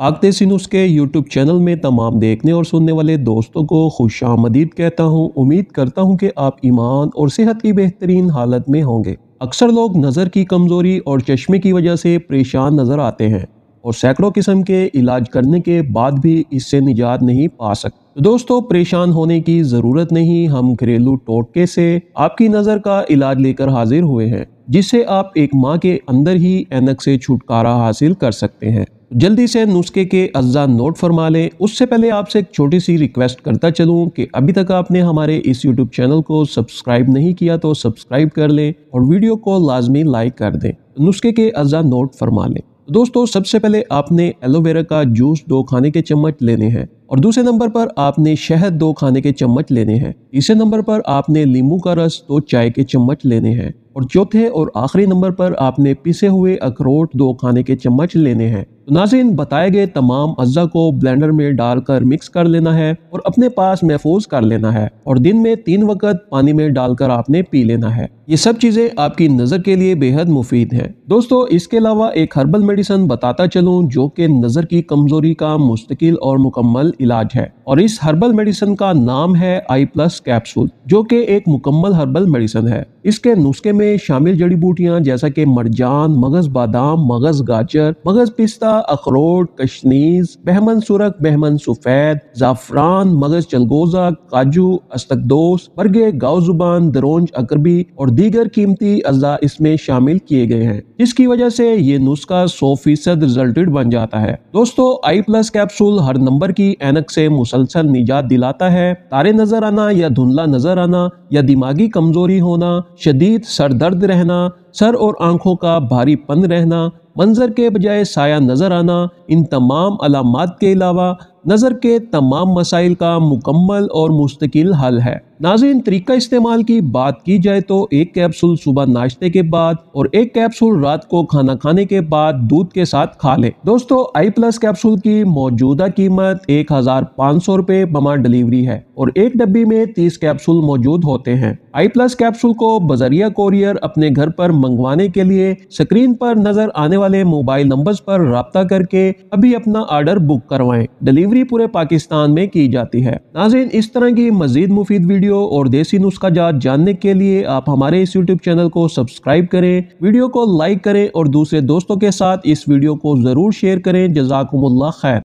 पाक देसी नुस्खे यूट्यूब चैनल में तमाम देखने और सुनने वाले दोस्तों को खुश आमदीद कहता हूँ उम्मीद करता हूँ कि आप ईमान और सेहत की बेहतरीन हालत में होंगे अक्सर लोग नज़र की कमज़ोरी और चश्मे की वजह से परेशान नज़र आते हैं और सैकड़ों किस्म के इलाज करने के बाद भी इससे निजात नहीं पा सकते तो दोस्तों परेशान होने की ज़रूरत नहीं हम घरेलू टोटके से आपकी नज़र का इलाज लेकर हाजिर हुए हैं जिससे आप एक माह के अंदर ही एनक से छुटकारा हासिल कर सकते हैं जल्दी से नुस्खे के अज्जा नोट फरमा लें उससे पहले आपसे एक छोटी सी रिक्वेस्ट करता चलूं कि अभी तक आपने हमारे इस यूट्यूब चैनल को सब्सक्राइब नहीं किया तो सब्सक्राइब कर लें और वीडियो को लाजमी लाइक कर दें नुस्खे के अज्जा नोट फरमा लें दोस्तों सबसे पहले आपने एलोवेरा का जूस दो खाने के चम्मच लेने हैं और दूसरे नंबर पर आपने शहद दो खाने के चम्मच लेने हैं तीसरे नंबर पर आपने नींबू का रस दो चाय के चम्मच लेने हैं और चौथे और आखिरी नंबर पर आपने पिसे हुए अखरोट दो खाने के चम्मच लेने हैं तो नाजिन बताए गए तमाम अज्जा को ब्लेंडर में डालकर मिक्स कर लेना है और अपने पास महफूज कर लेना है और दिन में तीन वक्त पानी में डालकर आपने पी लेना है ये सब चीज़ें आपकी नज़र के लिए बेहद मुफीद हैं दोस्तों इसके अलावा एक हर्बल मेडिसन बताता चलूँ जो कि नज़र की कमज़ोरी का मुस्तकिल और मुकम्मल इलाज है और इस हर्बल मेडिसन का नाम है आई प्लस कैप्सूल जो कि एक मुकम्मल हर्बल मेडिसन है इसके नुस्खे में शामिल जड़ी बूटियाँ जैसा कि मरजान मगज बादाम मगज गाजर मगज पिस्ता अखरोट कशनीज बहमन सुरख बहमन सफ़ेद जाफरान मगज चलगोजा काजू अस्तकदोस बरगे गाव जुबान दरोंज अकरबी और दीगर कीमती अज्जा इसमें शामिल किए गए हैं जिसकी वजह से ये नुस्खा सौ फीसद रिजल्टेड बन जाता है दोस्तों आई प्लस कैप्सूल हर नंबर की एनक से मुसलसल निजात दिलाता है तारे नजर आना या धुंधला नजर आना या दिमागी कमजोरी होना शदीद सर दर्द रहना सर और आंखों का भारी पन रहना मंजर के बजाय साया नज़र आना इन तमाम अलामत के अलावा नज़र के तमाम मसाइल का मुकम्मल और मुस्तकिल हल है नाजिन तरीका इस्तेमाल की बात की जाए तो एक कैप्सूल सुबह नाश्ते के बाद और एक कैप्सूल रात को खाना खाने के बाद दूध के साथ खा ले दोस्तों आई प्लस कैप्सूल की मौजूदा कीमत एक हजार पाँच सौ रूपए बमा डिलीवरी है और एक डब्बी में तीस कैप्सूल मौजूद होते हैं आई प्लस कैप्सूल को बजरिया कोरियर अपने घर पर मंगवाने के लिए स्क्रीन पर नजर आने वाले मोबाइल नंबर पर रबता करके अभी अपना ऑर्डर बुक करवाएं डिलीवरी पूरे पाकिस्तान में की जाती है नाजिन इस तरह की मजीद मुफीद वीडियो और देसी नुस्खा जात जानने के लिए आप हमारे इस यूट्यूब चैनल को सब्सक्राइब करें वीडियो को लाइक करें और दूसरे दोस्तों के साथ इस वीडियो को जरूर शेयर करें जजाकुमल्ला खैर